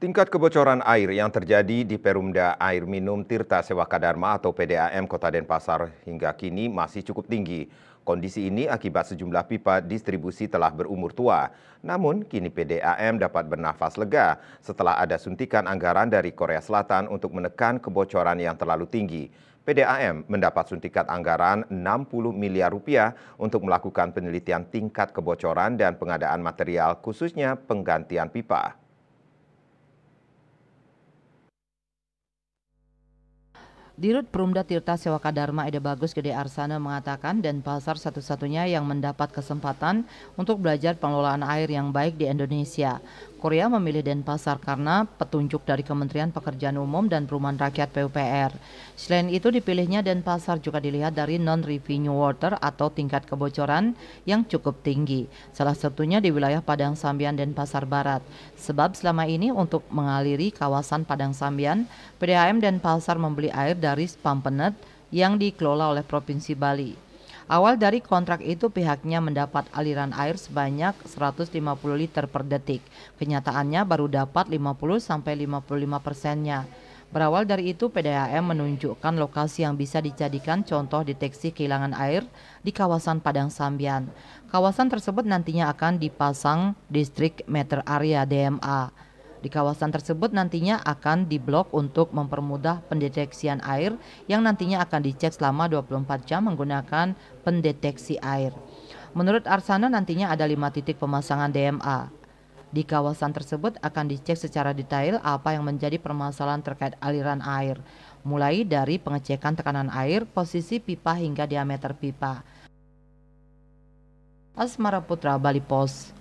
Tingkat kebocoran air yang terjadi di Perumda Air Minum Tirta Sewakadarma atau PDAM Kota Denpasar hingga kini masih cukup tinggi. Kondisi ini akibat sejumlah pipa distribusi telah berumur tua. Namun, kini PDAM dapat bernafas lega setelah ada suntikan anggaran dari Korea Selatan untuk menekan kebocoran yang terlalu tinggi. PDAM mendapat suntikan anggaran 60 miliar rupiah untuk melakukan penelitian tingkat kebocoran dan pengadaan material khususnya penggantian pipa. Dirut Perumda Tirta Sewaka Dharma Eda Bagus Gede Arsana mengatakan dan pasar satu-satunya yang mendapat kesempatan untuk belajar pengelolaan air yang baik di Indonesia. Korea memilih Denpasar karena petunjuk dari Kementerian Pekerjaan Umum dan Perumahan Rakyat PUPR. Selain itu dipilihnya Denpasar juga dilihat dari non-revenue water atau tingkat kebocoran yang cukup tinggi, salah satunya di wilayah Padang Sambian Denpasar Barat. Sebab selama ini untuk mengaliri kawasan Padang Sambian, PDAM dan Denpasar membeli air dari penet yang dikelola oleh Provinsi Bali. Awal dari kontrak itu pihaknya mendapat aliran air sebanyak 150 liter per detik. Kenyataannya baru dapat 50 sampai 55 persennya. Berawal dari itu, PDAM menunjukkan lokasi yang bisa dijadikan contoh deteksi kehilangan air di kawasan Padang Sambian. Kawasan tersebut nantinya akan dipasang distrik meter area DMA. Di kawasan tersebut nantinya akan diblok untuk mempermudah pendeteksian air yang nantinya akan dicek selama 24 jam menggunakan pendeteksi air. Menurut Arsana nantinya ada lima titik pemasangan DMA. Di kawasan tersebut akan dicek secara detail apa yang menjadi permasalahan terkait aliran air, mulai dari pengecekan tekanan air, posisi pipa hingga diameter pipa. Asmara Putra Bali Pos